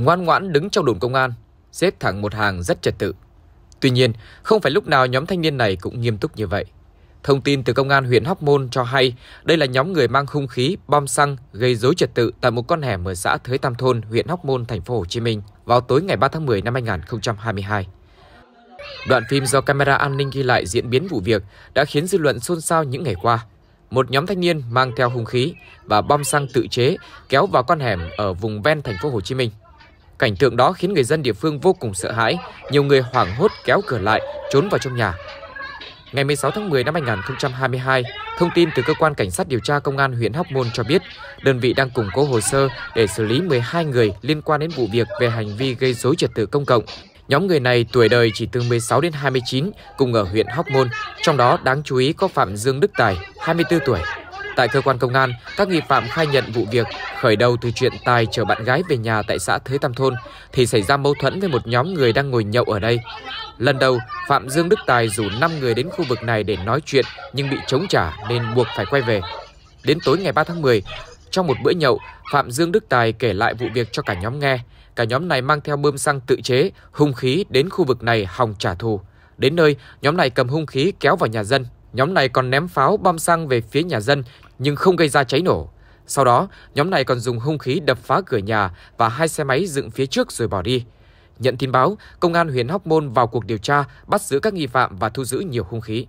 ngoan ngoãn đứng trong đồn công an, xếp thẳng một hàng rất trật tự. Tuy nhiên, không phải lúc nào nhóm thanh niên này cũng nghiêm túc như vậy. Thông tin từ công an huyện Hóc Môn cho hay đây là nhóm người mang hung khí, bom xăng gây rối trật tự tại một con hẻm ở xã Thới Tam Thôn, huyện Hóc Môn, thành phố Hồ Chí Minh vào tối ngày 3 tháng 10 năm 2022. Đoạn phim do camera an ninh ghi lại diễn biến vụ việc đã khiến dư luận xôn xao những ngày qua. Một nhóm thanh niên mang theo hung khí và bom xăng tự chế kéo vào con hẻm ở vùng ven thành phố Hồ Chí Minh Cảnh tượng đó khiến người dân địa phương vô cùng sợ hãi, nhiều người hoảng hốt kéo cửa lại, trốn vào trong nhà. Ngày 16 tháng 10 năm 2022, thông tin từ cơ quan cảnh sát điều tra công an huyện Hóc Môn cho biết, đơn vị đang củng cố hồ sơ để xử lý 12 người liên quan đến vụ việc về hành vi gây rối trật tự công cộng. Nhóm người này tuổi đời chỉ từ 16 đến 29, cùng ở huyện Hóc Môn, trong đó đáng chú ý có Phạm Dương Đức Tài, 24 tuổi, Tại cơ quan công an, các nghi phạm khai nhận vụ việc khởi đầu từ chuyện Tài chở bạn gái về nhà tại xã Thới Tam Thôn thì xảy ra mâu thuẫn với một nhóm người đang ngồi nhậu ở đây. Lần đầu, Phạm Dương Đức Tài rủ 5 người đến khu vực này để nói chuyện nhưng bị chống trả nên buộc phải quay về. Đến tối ngày 3 tháng 10, trong một bữa nhậu, Phạm Dương Đức Tài kể lại vụ việc cho cả nhóm nghe. Cả nhóm này mang theo bơm xăng tự chế, hung khí đến khu vực này hòng trả thù. Đến nơi, nhóm này cầm hung khí kéo vào nhà dân. Nhóm này còn ném pháo bom xăng về phía nhà dân nhưng không gây ra cháy nổ. Sau đó, nhóm này còn dùng hung khí đập phá cửa nhà và hai xe máy dựng phía trước rồi bỏ đi. Nhận tin báo, công an huyện Hóc Môn vào cuộc điều tra, bắt giữ các nghi phạm và thu giữ nhiều hung khí.